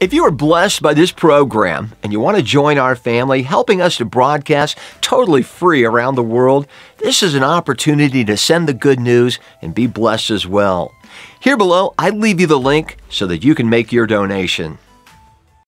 If you are blessed by this program and you want to join our family, helping us to broadcast totally free around the world, this is an opportunity to send the good news and be blessed as well. Here below, I leave you the link so that you can make your donation.